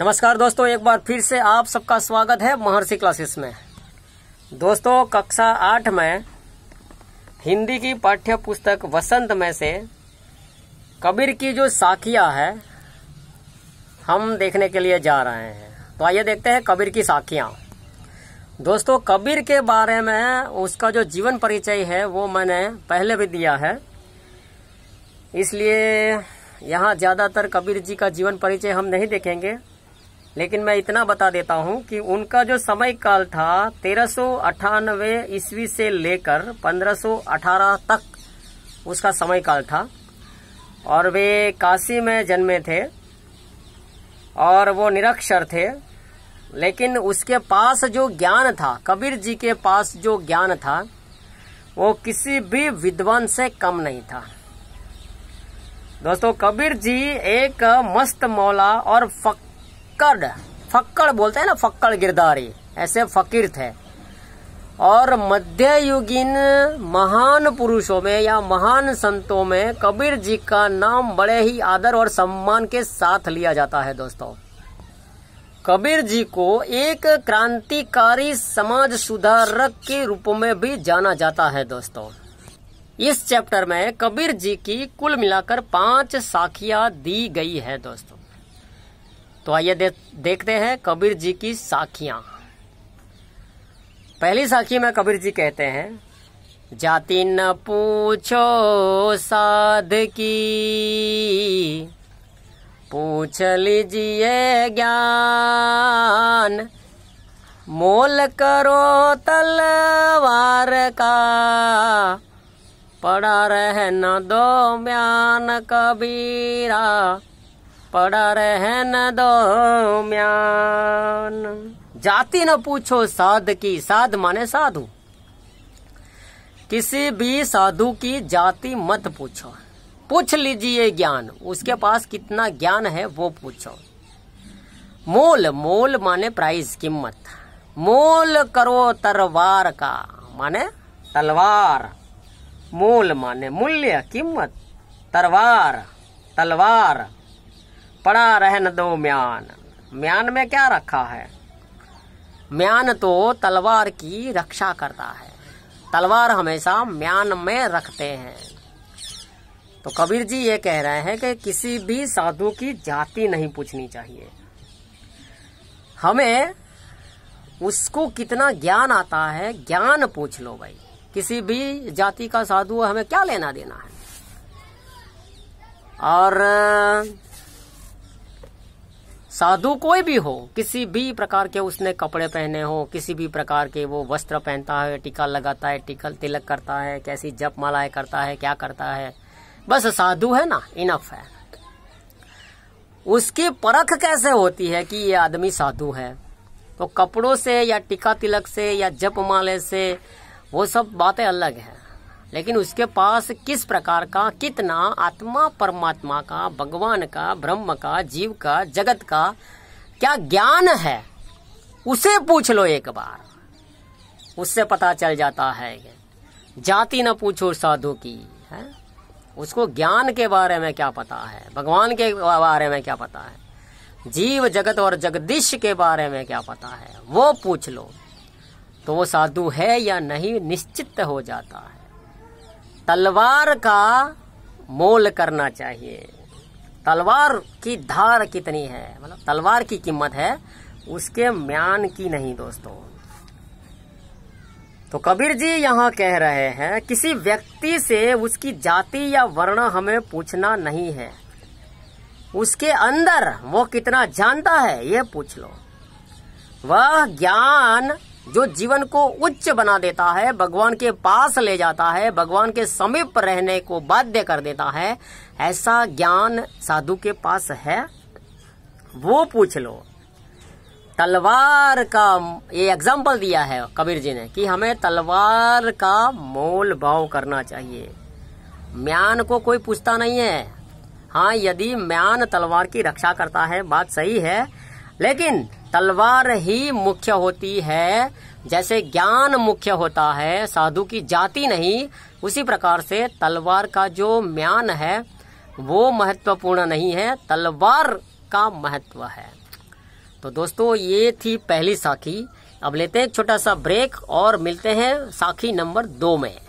नमस्कार दोस्तों एक बार फिर से आप सबका स्वागत है महर्षि क्लासेस में दोस्तों कक्षा आठ में हिंदी की पाठ्य पुस्तक वसंत में से कबीर की जो साखिया है हम देखने के लिए जा रहे हैं तो आइए देखते हैं कबीर की साखिया दोस्तों कबीर के बारे में उसका जो जीवन परिचय है वो मैंने पहले भी दिया है इसलिए यहाँ ज़्यादातर कबीर जी का जीवन परिचय हम नहीं देखेंगे लेकिन मैं इतना बता देता हूं कि उनका जो समय काल था तेरह ईस्वी से लेकर 1518 तक उसका समय काल था और वे काशी में जन्मे थे और वो निरक्षर थे लेकिन उसके पास जो ज्ञान था कबीर जी के पास जो ज्ञान था वो किसी भी विद्वान से कम नहीं था दोस्तों कबीर जी एक मस्त मौला और फक फक्कड़ फक्कड़ बोलते हैं ना फक्कड़ गिरदारी ऐसे फकीर थे और मध्ययुगीन महान पुरुषों में या महान संतों में कबीर जी का नाम बड़े ही आदर और सम्मान के साथ लिया जाता है दोस्तों कबीर जी को एक क्रांतिकारी समाज सुधारक के रूप में भी जाना जाता है दोस्तों इस चैप्टर में कबीर जी की कुल मिलाकर पांच साखियां दी गई है दोस्तों तो आइए दे, देखते हैं कबीर जी की साखियां पहली साखी में कबीर जी कहते हैं जाति न पूछो साध की पूछ लीजिए ज्ञान मोल करो तलवार का पड़ा रहना दो म्यान कबीरा पड़ा रहन दो म्यान जाति न पूछो साध की साध माने साधु किसी भी साधु की जाति मत पूछो पूछ लीजिए ज्ञान उसके पास कितना ज्ञान है वो पूछो मोल मोल माने प्राइस कीमत मोल करो तरवार का माने तलवार मोल माने मूल्य कीमत तरवार तलवार पड़ा रहन दो म्यान म्यान में क्या रखा है म्यान तो तलवार की रक्षा करता है तलवार हमेशा म्यान में रखते हैं तो कबीर जी ये कह रहे हैं कि किसी भी साधु की जाति नहीं पूछनी चाहिए हमें उसको कितना ज्ञान आता है ज्ञान पूछ लो भाई किसी भी जाति का साधु हमें क्या लेना देना है और साधु कोई भी हो किसी भी प्रकार के उसने कपड़े पहने हो किसी भी प्रकार के वो वस्त्र पहनता है टीका लगाता है टीकल तिलक करता है कैसी जप मालाएं करता है क्या करता है बस साधु है ना इनफ है उसकी परख कैसे होती है कि ये आदमी साधु है तो कपड़ों से या टीका तिलक से या जप माले से वो सब बातें अलग है लेकिन उसके पास किस प्रकार का कितना आत्मा परमात्मा का भगवान का ब्रह्म का जीव का जगत का क्या ज्ञान है उसे पूछ लो एक बार उससे पता चल जाता है जाति न पूछो साधु की है उसको ज्ञान के बारे में क्या पता है भगवान के बारे में क्या पता है जीव जगत और जगदीश के बारे में क्या पता है वो पूछ लो तो वो साधु है या नहीं निश्चित हो जाता है तलवार का मोल करना चाहिए तलवार की धार कितनी है मतलब तलवार की कीमत है उसके म्यान की नहीं दोस्तों तो कबीर जी यहाँ कह रहे हैं किसी व्यक्ति से उसकी जाति या वर्ण हमें पूछना नहीं है उसके अंदर वो कितना जानता है ये पूछ लो वह ज्ञान जो जीवन को उच्च बना देता है भगवान के पास ले जाता है भगवान के समीप रहने को बाध्य कर देता है ऐसा ज्ञान साधु के पास है वो पूछ लो तलवार का ये एग्जाम्पल दिया है कबीर जी ने कि हमें तलवार का मोल भाव करना चाहिए म्यान को कोई पूछता नहीं है हाँ यदि म्यान तलवार की रक्षा करता है बात सही है लेकिन तलवार ही मुख्य होती है जैसे ज्ञान मुख्य होता है साधु की जाति नहीं उसी प्रकार से तलवार का जो म्यान है वो महत्वपूर्ण नहीं है तलवार का महत्व है तो दोस्तों ये थी पहली साखी अब लेते हैं छोटा सा ब्रेक और मिलते हैं साखी नंबर दो में